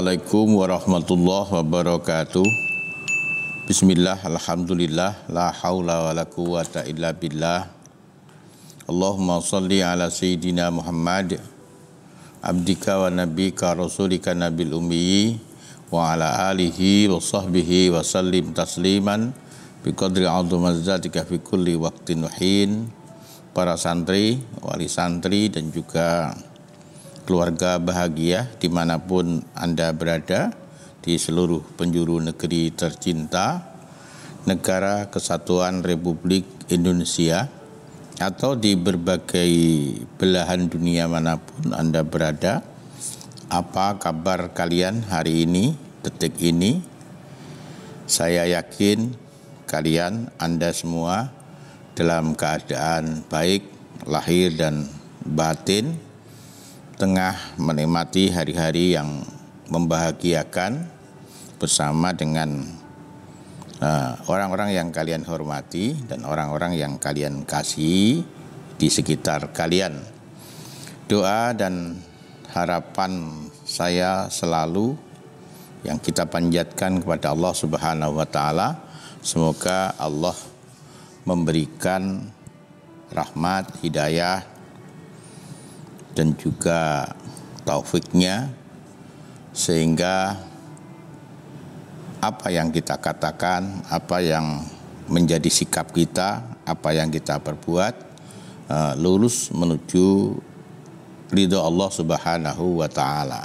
Assalamualaikum warahmatullahi wabarakatuh. Bismillah, alhamdulillah, la haula wa la quwata illa billah. Allahumma salli ala Sayyidina Muhammad, abdika wa nabika rasulika nabil ummi wa ala alihi wa sahbihi wa sallim tasliman biqadri azzatika fi kulli waktin wahin para santri, wali santri dan juga keluarga bahagia dimanapun Anda berada di seluruh penjuru negeri tercinta negara kesatuan Republik Indonesia atau di berbagai belahan dunia manapun Anda berada apa kabar kalian hari ini detik ini saya yakin kalian Anda semua dalam keadaan baik lahir dan batin tengah menikmati hari-hari yang membahagiakan bersama dengan eh, orang-orang uh, yang kalian hormati dan orang-orang yang kalian kasih di sekitar kalian. Doa dan harapan saya selalu yang kita panjatkan kepada Allah Subhanahu wa taala semoga Allah memberikan rahmat, hidayah dan juga taufiknya sehingga apa yang kita katakan, apa yang menjadi sikap kita, apa yang kita perbuat eh, lurus menuju ridho Allah Subhanahu wa taala.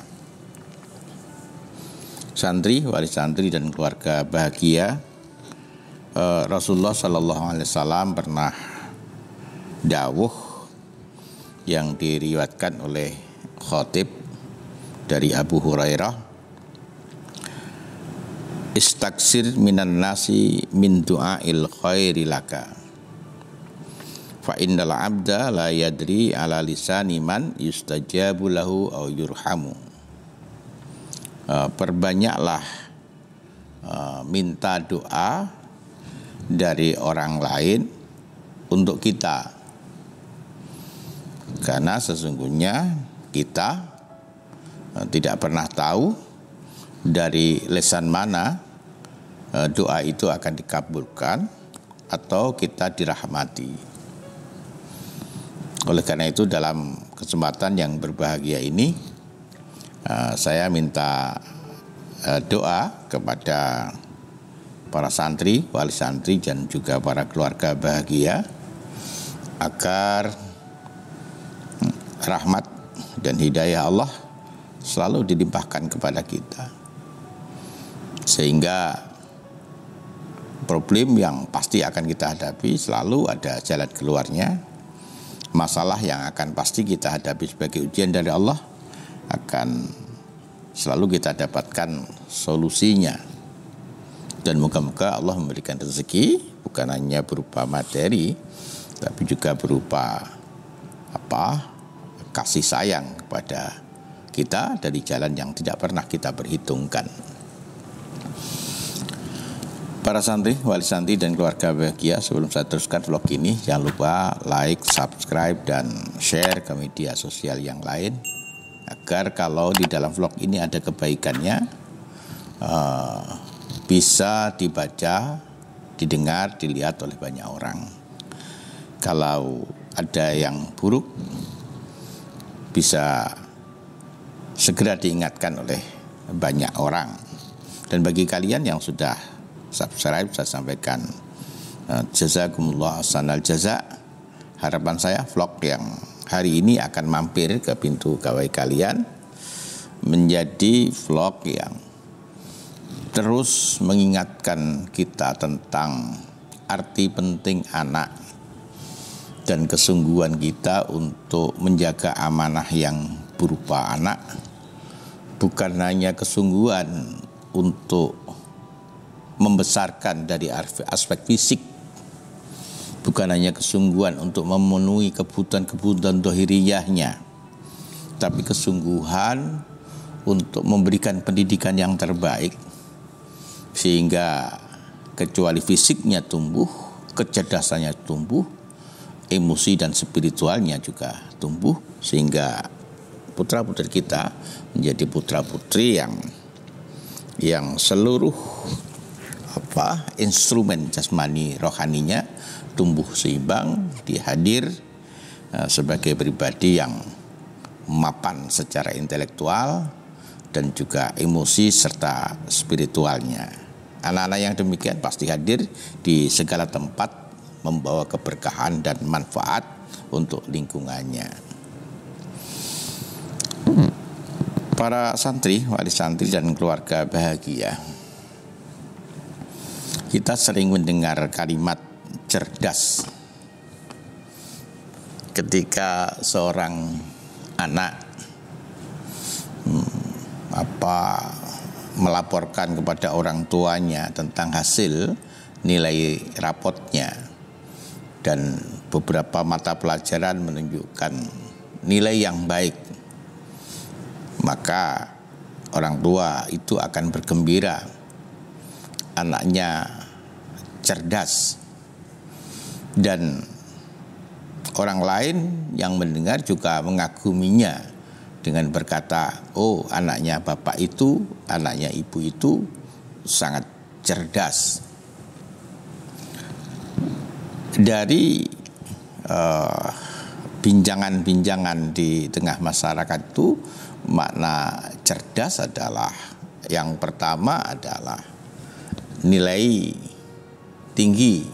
Santri, wali santri dan keluarga bahagia. Eh, Rasulullah Shallallahu alaihi wasallam pernah dawuh yang diriwatkan oleh khotib dari Abu Hurairah Istaksir minan nasi min du'ail khairi laka Fa innal abda la yadri ala lisani man yustajabu lahu au yurhamu uh, Perbanyaklah uh, minta doa dari orang lain untuk kita karena sesungguhnya kita eh, tidak pernah tahu dari lesan mana eh, doa itu akan dikabulkan atau kita dirahmati. Oleh karena itu dalam kesempatan yang berbahagia ini eh, saya minta doa kepada para santri, wali santri dan juga para keluarga bahagia agar rahmat dan hidayah Allah selalu dilimpahkan kepada kita. Sehingga problem yang pasti akan kita hadapi selalu ada jalan keluarnya. Masalah yang akan pasti kita hadapi sebagai ujian dari Allah akan selalu kita dapatkan solusinya. Dan moga-moga Allah memberikan rezeki bukan hanya berupa materi tapi juga berupa apa kasih sayang kepada kita dari jalan yang tidak pernah kita perhitungkan. Para santri, wali santri dan keluarga bahagia, sebelum saya teruskan vlog ini, jangan lupa like, subscribe, dan share ke media sosial yang lain. Agar kalau di dalam vlog ini ada kebaikannya, eh, bisa dibaca, didengar, dilihat oleh banyak orang. Kalau ada yang buruk, bisa segera diingatkan oleh banyak orang. Dan bagi kalian yang sudah subscribe saya sampaikan eh, jazakumullah sanal jaza. Harapan saya vlog yang hari ini akan mampir ke pintu gawai kalian menjadi vlog yang terus mengingatkan kita tentang arti penting anak dan kesungguhan kita untuk menjaga amanah yang berupa anak bukan hanya kesungguhan untuk membesarkan dari aspek fisik bukan hanya kesungguhan untuk memenuhi kebutuhan-kebutuhan dohiriyahnya tapi kesungguhan untuk memberikan pendidikan yang terbaik sehingga kecuali fisiknya tumbuh kecerdasannya tumbuh emosi dan spiritualnya juga tumbuh sehingga putra-putri kita menjadi putra-putri yang yang seluruh apa instrumen jasmani rohaninya tumbuh seimbang dihadir eh, sebagai pribadi yang mapan secara intelektual dan juga emosi serta spiritualnya. Anak-anak yang demikian pasti hadir di segala tempat membawa keberkahan dan manfaat untuk lingkungannya. Hmm. Para santri, wali santri dan keluarga bahagia. Kita sering mendengar kalimat cerdas ketika seorang anak hmm, apa melaporkan kepada orang tuanya tentang hasil nilai rapotnya dan beberapa mata pelajaran menunjukkan nilai yang baik, maka orang tua itu akan bergembira anaknya cerdas dan orang lain yang mendengar juga mengaguminya dengan berkata, "Oh, anaknya bapak itu, anaknya ibu itu sangat cerdas." dari eh, binjangan-binjangan uh, di tengah masyarakat itu makna cerdas adalah yang pertama adalah nilai tinggi.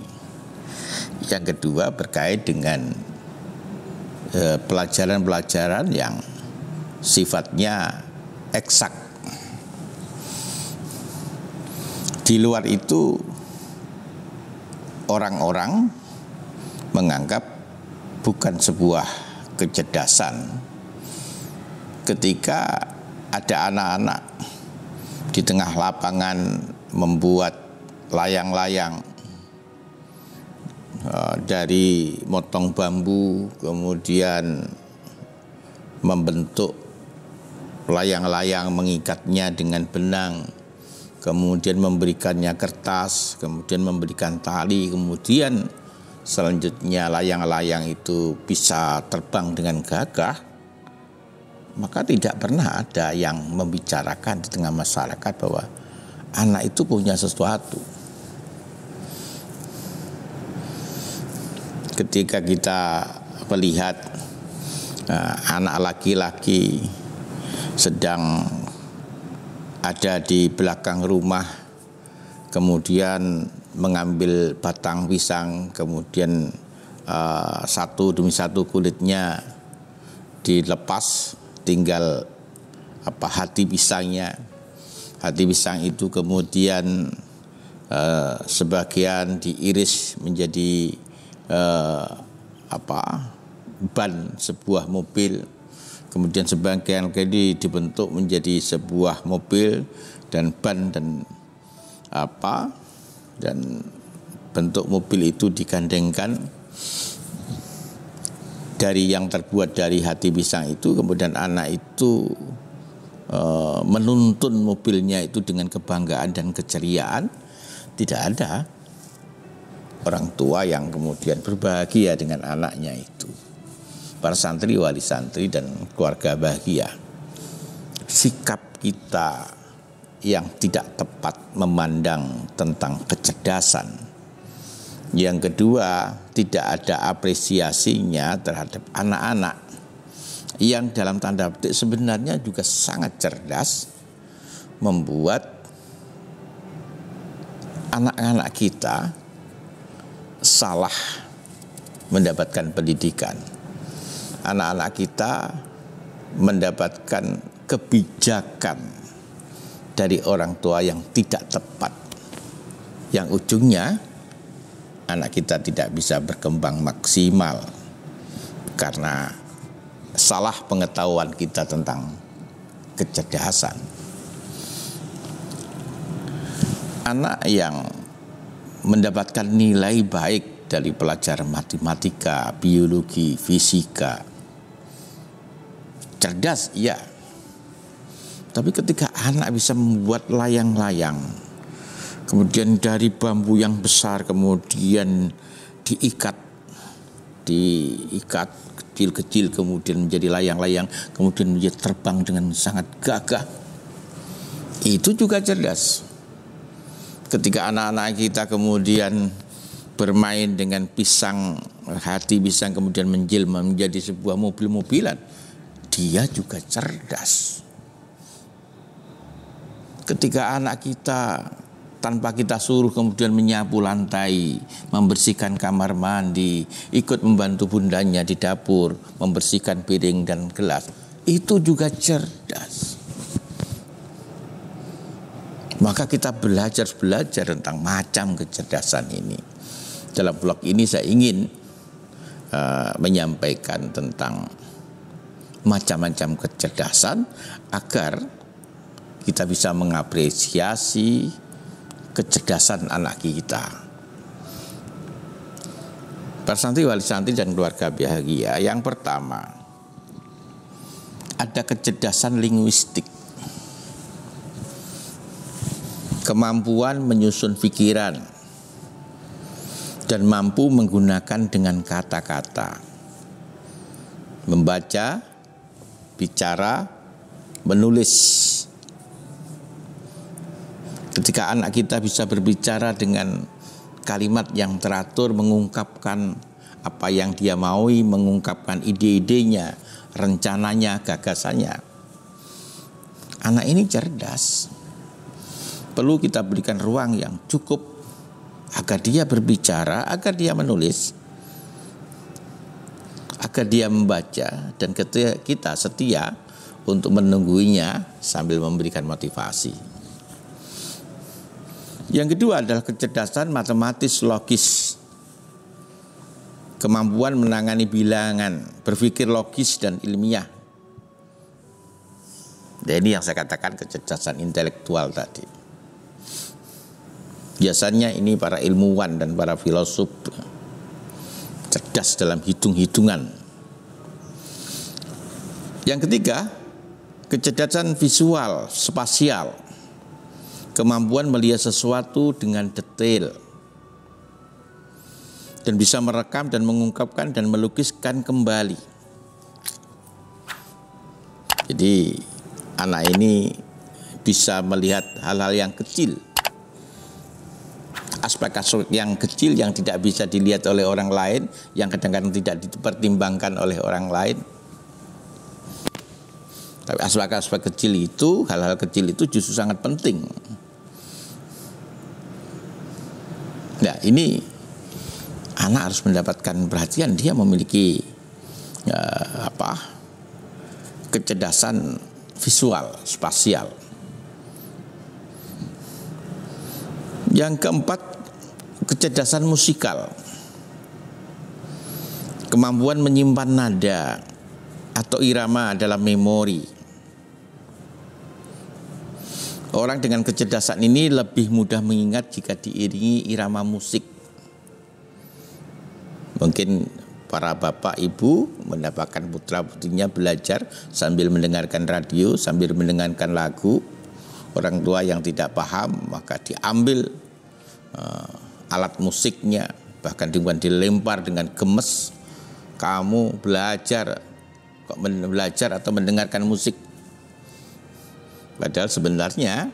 Yang kedua berkait dengan eh, pelajaran-pelajaran uh, yang sifatnya eksak. Di luar itu orang-orang menganggap bukan sebuah kecerdasan ketika ada anak-anak di tengah lapangan membuat layang-layang e, dari motong bambu kemudian membentuk layang-layang mengikatnya dengan benang kemudian memberikannya kertas kemudian memberikan tali kemudian selanjutnya layang-layang itu bisa terbang dengan gagah, maka tidak pernah ada yang membicarakan di tengah masyarakat bahwa anak itu punya sesuatu. Ketika kita melihat uh, anak laki-laki sedang ada di belakang rumah, kemudian mengambil batang pisang kemudian uh, satu demi satu kulitnya dilepas tinggal apa hati pisangnya hati pisang itu kemudian uh, sebagian diiris menjadi uh, apa ban sebuah mobil kemudian sebagian lagi dibentuk menjadi sebuah mobil dan ban dan apa dan bentuk mobil itu dikandengkan dari yang terbuat dari hati pisang itu kemudian anak itu e, menuntun mobilnya itu dengan kebanggaan dan keceriaan tidak ada orang tua yang kemudian berbahagia dengan anaknya itu para santri wali santri dan keluarga bahagia sikap kita yang tidak tepat memandang tentang kecerdasan. Yang kedua, tidak ada apresiasinya terhadap anak-anak yang dalam tanda petik sebenarnya juga sangat cerdas membuat anak-anak kita salah mendapatkan pendidikan. Anak-anak kita mendapatkan kebijakan dari orang tua yang tidak tepat. Yang ujungnya anak kita tidak bisa berkembang maksimal karena salah pengetahuan kita tentang kecerdasan. Anak yang mendapatkan nilai baik dari pelajaran matematika, biologi, fisika. Cerdas, ya, tapi ketika anak bisa membuat layang-layang, kemudian dari bambu yang besar kemudian diikat, diikat kecil-kecil kemudian menjadi layang-layang, kemudian menjadi terbang dengan sangat gagah. Itu juga cerdas. Ketika anak-anak kita kemudian bermain dengan pisang hati pisang kemudian menjelma menjadi sebuah mobil-mobilan, dia juga cerdas ketika anak kita tanpa kita suruh kemudian menyapu lantai, membersihkan kamar mandi, ikut membantu bundanya di dapur, membersihkan piring dan gelas. Itu juga cerdas. Maka kita belajar-belajar tentang macam kecerdasan ini. Dalam vlog ini saya ingin uh, menyampaikan tentang macam-macam kecerdasan agar kita bisa mengapresiasi kecerdasan anak kita. santri wali santri dan keluarga bahagia. Yang pertama, ada kecerdasan linguistik. Kemampuan menyusun pikiran dan mampu menggunakan dengan kata-kata. Membaca, bicara, menulis Ketika anak kita bisa berbicara dengan kalimat yang teratur, mengungkapkan apa yang dia maui, mengungkapkan ide-idenya, rencananya, gagasannya. Anak ini cerdas. Perlu kita berikan ruang yang cukup agar dia berbicara, agar dia menulis, agar dia membaca dan kita setia untuk menunggunya sambil memberikan motivasi. Yang kedua adalah kecerdasan matematis logis. Kemampuan menangani bilangan, berpikir logis dan ilmiah. Dan nah, ini yang saya katakan kecerdasan intelektual tadi. Biasanya ini para ilmuwan dan para filosof cerdas dalam hitung-hitungan. Yang ketiga, kecerdasan visual, spasial kemampuan melihat sesuatu dengan detail dan bisa merekam dan mengungkapkan dan melukiskan kembali. Jadi anak ini bisa melihat hal-hal yang kecil. Aspek-aspek yang kecil yang tidak bisa dilihat oleh orang lain, yang kadang-kadang tidak dipertimbangkan oleh orang lain. Tapi aspek-aspek kecil itu, hal-hal kecil itu justru sangat penting. ini anak harus mendapatkan perhatian dia memiliki ya, apa kecerdasan visual spasial yang keempat kecerdasan musikal kemampuan menyimpan nada atau irama dalam memori Orang dengan kecerdasan ini lebih mudah mengingat jika diiringi irama musik. Mungkin para bapak ibu mendapatkan putra putrinya belajar sambil mendengarkan radio, sambil mendengarkan lagu. Orang tua yang tidak paham maka diambil uh, alat musiknya, bahkan dibuat dilempar dengan gemes. Kamu belajar, kok belajar atau mendengarkan musik Padahal sebenarnya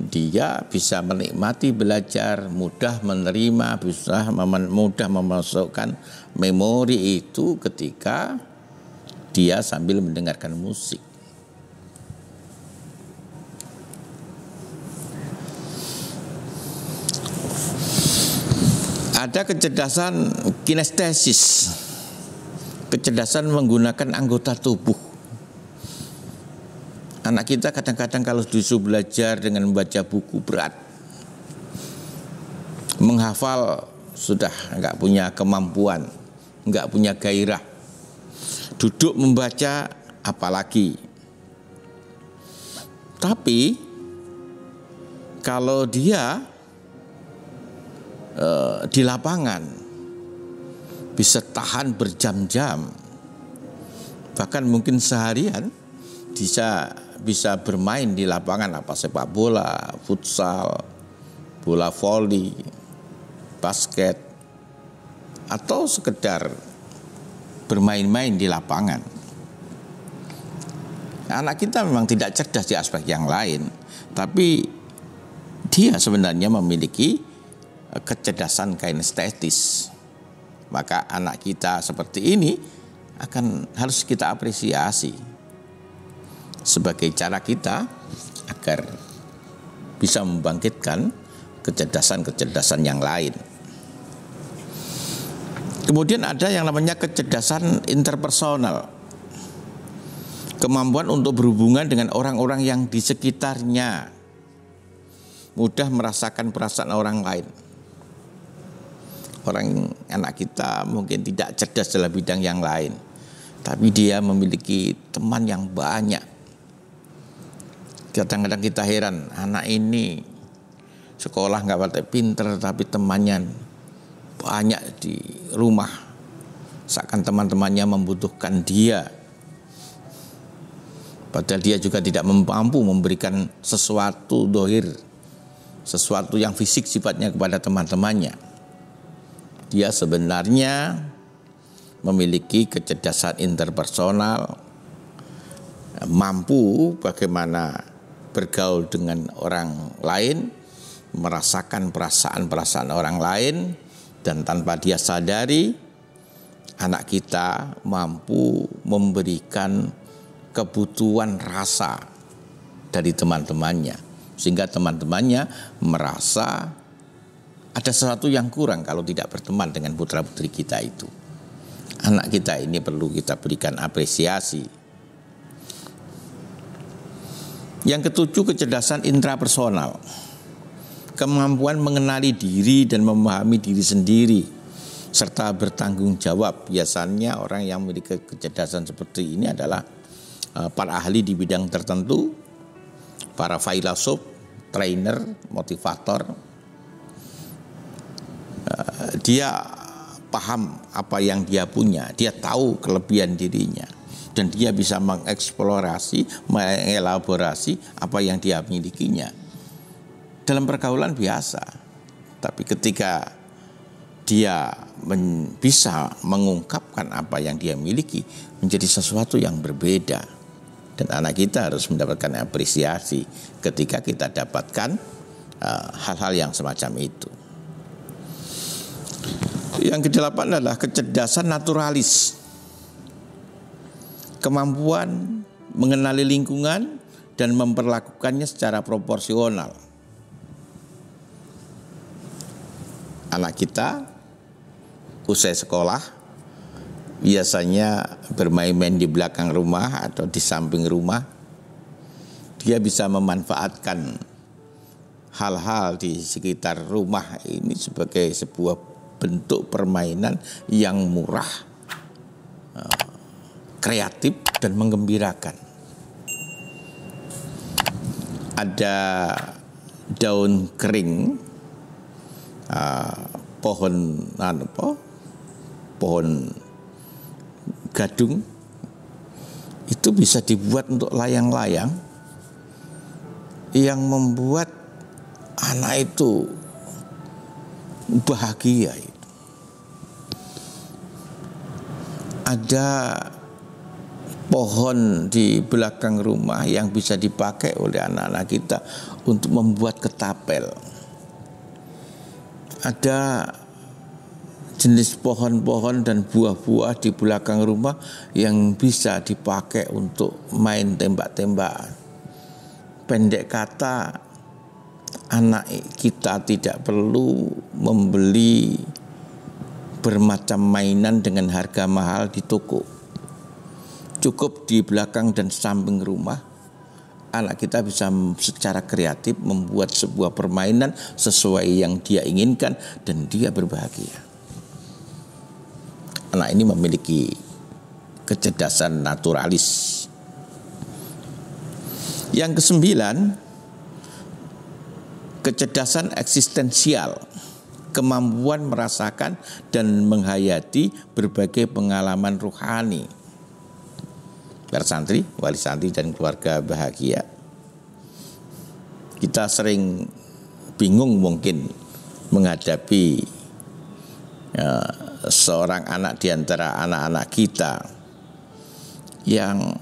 dia bisa menikmati belajar, mudah menerima, bisa mem mudah memasukkan memori itu ketika dia sambil mendengarkan musik. Ada kecerdasan kinestesis, kecerdasan menggunakan anggota tubuh Anak kita kadang-kadang kalau disuruh belajar dengan membaca buku berat. Menghafal sudah nggak punya kemampuan, nggak punya gairah. Duduk membaca apalagi. Tapi kalau dia e, di lapangan bisa tahan berjam-jam, bahkan mungkin seharian bisa bisa bermain di lapangan apa sepak bola, futsal, bola voli, basket atau sekedar bermain-main di lapangan. Anak kita memang tidak cerdas di aspek yang lain, tapi dia sebenarnya memiliki eh, kecerdasan kinestetis. Maka anak kita seperti ini akan harus kita apresiasi sebagai cara kita agar bisa membangkitkan kecerdasan-kecerdasan yang lain. Kemudian ada yang namanya kecerdasan interpersonal. Kemampuan untuk berhubungan dengan orang-orang yang di sekitarnya. Mudah merasakan perasaan orang lain. Orang anak kita mungkin tidak cerdas dalam bidang yang lain. Tapi dia memiliki teman yang banyak kadang-kadang kita heran anak ini sekolah nggak pakai pinter tapi temannya banyak di rumah seakan teman-temannya membutuhkan dia padahal dia juga tidak mampu memberikan sesuatu dohir sesuatu yang fisik sifatnya kepada teman-temannya dia sebenarnya memiliki kecerdasan interpersonal mampu bagaimana bergaul dengan orang lain, merasakan perasaan-perasaan orang lain, dan tanpa dia sadari, anak kita mampu memberikan kebutuhan rasa dari teman-temannya, sehingga teman-temannya merasa ada sesuatu yang kurang kalau tidak berteman dengan putra-putri kita itu. Anak kita ini perlu kita berikan apresiasi Yang ketujuh kecerdasan intrapersonal. Kemampuan mengenali diri dan memahami diri sendiri serta bertanggung jawab. Biasanya orang yang memiliki kecerdasan seperti ini adalah eh, para ahli di bidang tertentu, para filosof, trainer, motivator. Eh, dia paham apa yang dia punya, dia tahu kelebihan dirinya dan dia bisa mengeksplorasi, mengelaborasi apa yang dia milikinya. Dalam pergaulan biasa, tapi ketika dia men bisa mengungkapkan apa yang dia miliki menjadi sesuatu yang berbeda. Dan anak kita harus mendapatkan apresiasi ketika kita dapatkan eh, hal-hal uh, yang semacam itu. Yang kedelapan adalah kecerdasan naturalis kemampuan mengenali lingkungan dan memperlakukannya secara proporsional. Anak kita usai sekolah biasanya bermain-main di belakang rumah atau di samping rumah. Dia bisa memanfaatkan hal-hal di sekitar rumah ini sebagai sebuah bentuk permainan yang murah kreatif dan menggembirakan. Ada daun kering, uh, pohon anu apa? Pohon gadung itu bisa dibuat untuk layang-layang yang membuat anak itu bahagia. Ada pohon di belakang rumah yang bisa dipakai oleh anak-anak kita untuk membuat ketapel. Ada jenis pohon-pohon dan buah-buah di belakang rumah yang bisa dipakai untuk main tembak-tembakan. Pendek kata, anak kita tidak perlu membeli bermacam mainan dengan harga mahal di toko cukup di belakang dan samping rumah anak kita bisa secara kreatif membuat sebuah permainan sesuai yang dia inginkan dan dia berbahagia. Anak ini memiliki kecerdasan naturalis. Yang kesembilan, kecerdasan eksistensial, kemampuan merasakan dan menghayati berbagai pengalaman rohani para santri, wali santri dan keluarga bahagia. Kita sering bingung mungkin menghadapi ya, seorang anak di antara anak-anak kita yang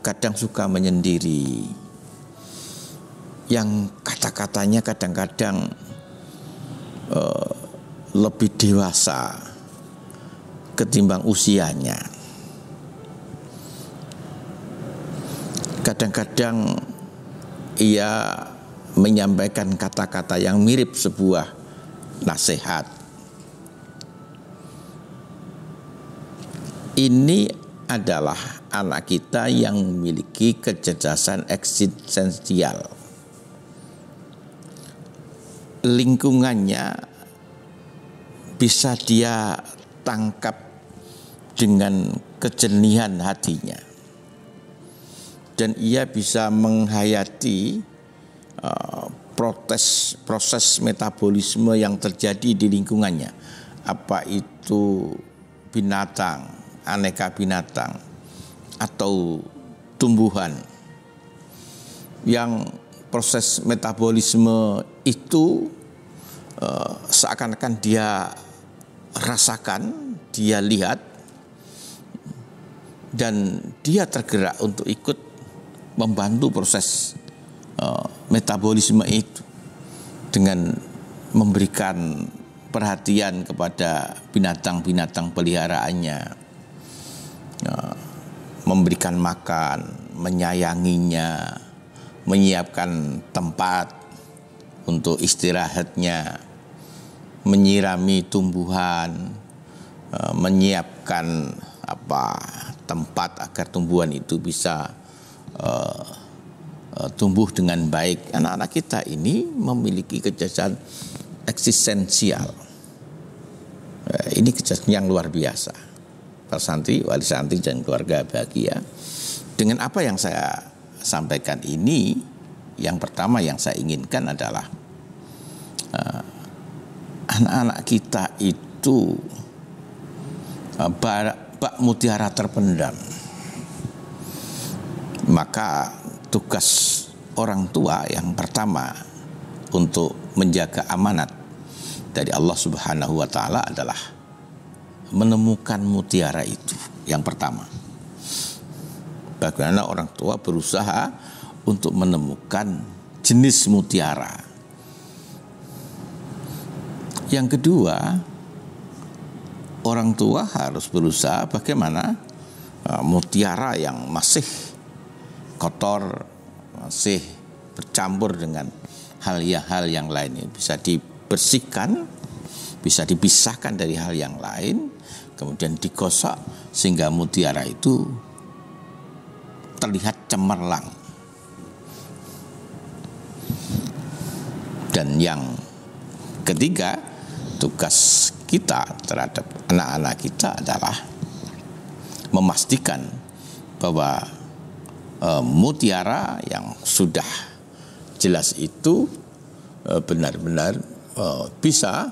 kadang suka menyendiri, yang kata-katanya kadang-kadang uh, lebih dewasa ketimbang usianya kadang-kadang ia menyampaikan kata-kata yang mirip sebuah nasihat. Ini adalah anak kita yang memiliki kecerdasan eksistensial. Lingkungannya bisa dia tangkap dengan kejernihan hatinya dan ia bisa menghayati uh, protes proses metabolisme yang terjadi di lingkungannya. Apa itu binatang, aneka binatang atau tumbuhan yang proses metabolisme itu uh, seakan-akan dia rasakan, dia lihat dan dia tergerak untuk ikut membantu proses uh, metabolisme itu dengan memberikan perhatian kepada binatang-binatang peliharaannya, uh, memberikan makan, menyayanginya, menyiapkan tempat untuk istirahatnya, menyirami tumbuhan, uh, menyiapkan apa tempat agar tumbuhan itu bisa Eh, eh, tumbuh dengan baik. Anak-anak kita ini memiliki kecerdasan eksistensial. Eh, ini kecerdasan yang luar biasa. Para santri, wali santri dan keluarga bahagia. Dengan apa yang saya sampaikan ini, yang pertama yang saya inginkan adalah anak anak-anak kita itu uh, bak mutiara terpendam. Maka tugas orang tua yang pertama untuk menjaga amanat dari Allah Subhanahu wa taala adalah menemukan mutiara itu yang pertama. Bagaimana orang tua berusaha untuk menemukan jenis mutiara. Yang kedua, orang tua harus berusaha bagaimana uh, mutiara yang masih kotor masih bercampur dengan hal ya hal yang lainnya bisa dibersihkan bisa dipisahkan dari hal yang lain kemudian digosok sehingga mutiara itu terlihat cemerlang dan yang ketiga tugas kita terhadap anak-anak kita adalah memastikan bahwa e, mutiara yang sudah jelas itu e, benar-benar e, bisa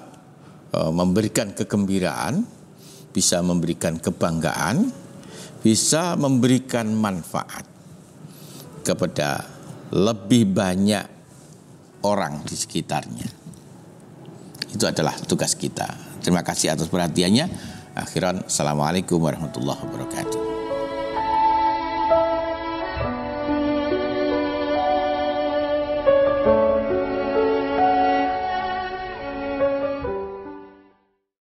e, memberikan kegembiraan, bisa memberikan kebanggaan, bisa memberikan manfaat kepada lebih banyak orang di sekitarnya. Itu adalah tugas kita. Terima kasih atas perhatiannya. Akhiran, Assalamualaikum warahmatullahi wabarakatuh.